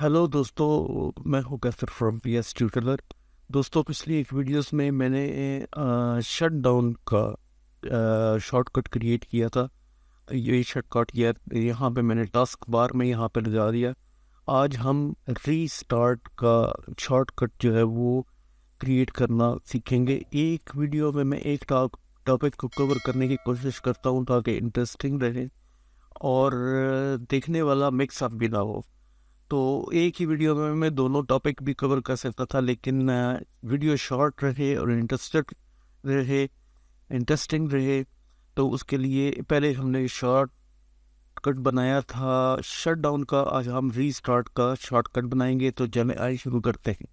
hello दोस्तों मैं हूँ Kaiser from P S tutorial दोस्तों पिछली एक वीडियोस में मैंने शट डाउन का शॉर्टकट क्रिएट किया था ये शॉर्टकट किया यहाँ पे मैंने टास्क बार में यहाँ पे लगा दिया आज हम रीस्टार्ट का शॉर्टकट जो है वो क्रिएट करना सीखेंगे एक वीडियो में मैं एक टॉपिक को कवर करने की कोशिश करता हूँ ताकि इंटरेस्टिंग रहे और देखने वाला मिक्सअप भी ना हो तो एक ही वीडियो में मैं दोनों टॉपिक भी कवर कर सकता था लेकिन वीडियो शॉर्ट रहे और इंटरेस्टेड रहे इंटरेस्टिंग रहे तो उसके लिए पहले हमने शॉर्ट कट बनाया था शट डाउन का आज हम रीस्टार्ट का शॉर्टकट बनाएंगे तो जमे आए शुरू करते हैं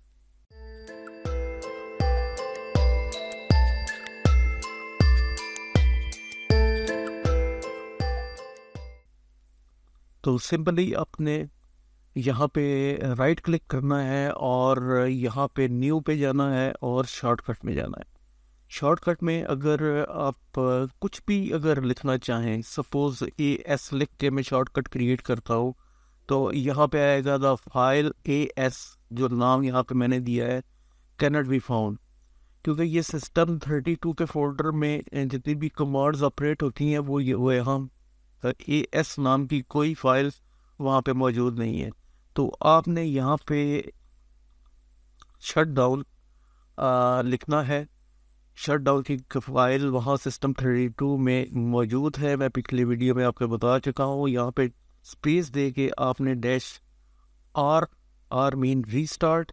तो सिंपली अपने यहाँ पे राइट क्लिक करना है और यहाँ पे न्यू पे जाना है और शॉर्टकट में जाना है शॉर्टकट में अगर आप कुछ भी अगर लिखना चाहें सपोज़ ए एस लिख के मैं शॉर्टकट क्रिएट करता हूँ तो यहाँ पे आएगा द फाइल ए एस जो नाम यहाँ पे मैंने दिया है कैनट बी फाउंड क्योंकि ये सिस्टम 32 के फोल्डर में जितनी भी कमांड्स ऑपरेट होती हैं वो ये वो यहाँ ए एस नाम की कोई फाइल वहाँ पे मौजूद नहीं है तो आपने यहाँ पे शट डाउन लिखना है शट डाउन की फाइल वहाँ सिस्टम थर्टी टू में मौजूद है मैं पिछली वीडियो में आपको बता चुका हूँ यहाँ पे स्पेस दे के आपने dash R R mean restart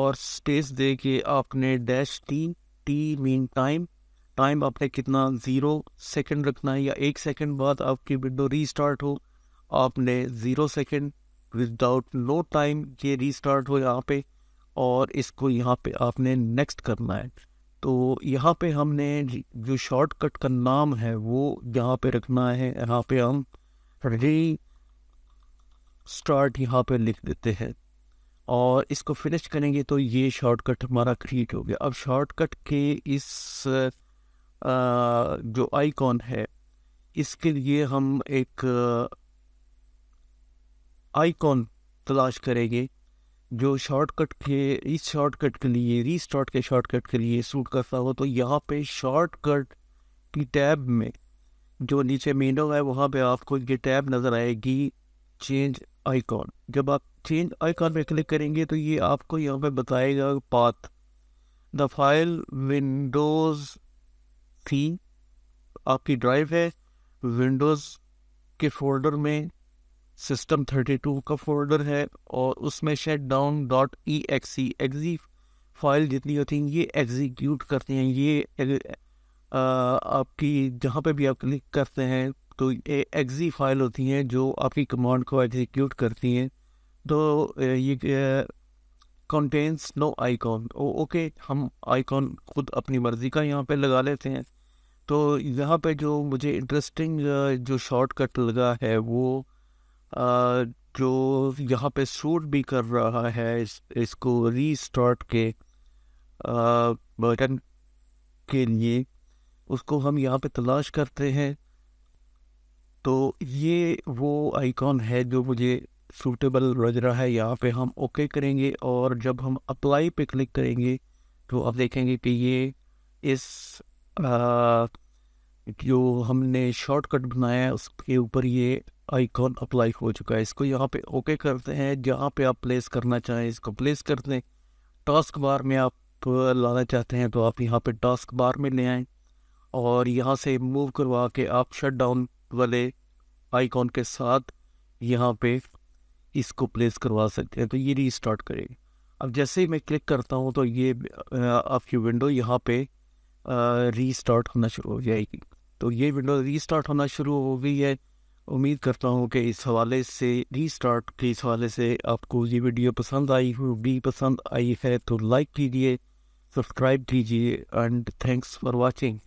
और स्पेस दे के आपने dash T T mean time time आपने कितना ज़ीरो सेकंड रखना है या एक सेकंड बाद आपकी विंडो रीस्टार्ट हो आपने zero second without no time ये रीस्टार्ट हो यहाँ पे और इसको यहाँ पे आपने नेक्स्ट करना है तो यहाँ पे हमने जो शॉर्टकट का नाम है वो यहाँ पे रखना है यहाँ पे हम री स्टार्ट यहाँ पे लिख देते हैं और इसको फिनिश करेंगे तो ये शॉर्टकट हमारा क्रिएट हो गया अब शॉर्टकट के इस आ, जो आइकॉन है इसके लिए हम एक आइकॉन तलाश करेंगे जो शॉर्टकट के इस शॉर्टकट के लिए रीस्टार्ट के शॉर्टकट के लिए सूट करता हो तो यहाँ पे शॉर्टकट की टैब में जो नीचे मेनो है वहाँ पे आपको ये टैब नज़र आएगी चेंज आइकॉन जब आप चेंज आइकॉन पे क्लिक करेंगे तो ये आपको यहाँ पे बताएगा पाथ द फाइल विंडोज़ थी आपकी ड्राइव है विंडोज़ के फोल्डर में सिस्टम 32 का फोल्डर है और उसमें shut down dot E exe exe file जितनी होती हैं ये एग्जीक्यूट करते हैं ये आ, आपकी जहाँ पे भी आप क्लिक करते हैं तो ये एग्जी फाइल होती हैं जो आपकी कमांड को एग्जीक्यूट करती हैं तो ये कंटेंस नो आइकॉन ओके हम आइकॉन खुद अपनी मर्ज़ी का यहाँ पे लगा लेते हैं तो यहाँ पे जो मुझे इंटरेस्टिंग जो शॉर्टकट लगा है वो जो यहाँ पे शूट भी कर रहा है इस, इसको रीस्टार्ट के बटन के लिए उसको हम यहाँ पे तलाश करते हैं तो ये वो आइकॉन है जो मुझे सूटेबल लग रहा है यहाँ पे हम ओके करेंगे और जब हम अप्लाई पे क्लिक करेंगे तो आप देखेंगे कि ये इस आ, जो हमने शॉर्टकट बनाया है उसके ऊपर ये आइकॉन अप्लाई हो चुका है इसको यहाँ पे ओके करते हैं जहाँ पे आप प्लेस करना चाहें इसको प्लेस कर दें टास्क बार में आप लाना चाहते हैं तो आप यहाँ पे टास्क बार में ले आएँ और यहाँ से मूव करवा के आप शट डाउन वाले आइकॉन के साथ यहाँ पे इसको प्लेस करवा सकते हैं तो ये रीस्टार्ट करेगी अब जैसे ही मैं क्लिक करता हूँ तो ये आपकी विंडो यहाँ पे रीस्टार्ट होना शुरू हो जाएगी तो ये विंडो रीस्टार्ट होना शुरू हो गई है उम्मीद करता हूँ कि इस हवाले से रीस्टार्ट के इस हवाले से आपको ये वीडियो पसंद आई हो भी पसंद आई है तो लाइक कीजिए सब्सक्राइब कीजिए एंड थैंक्स फॉर वाचिंग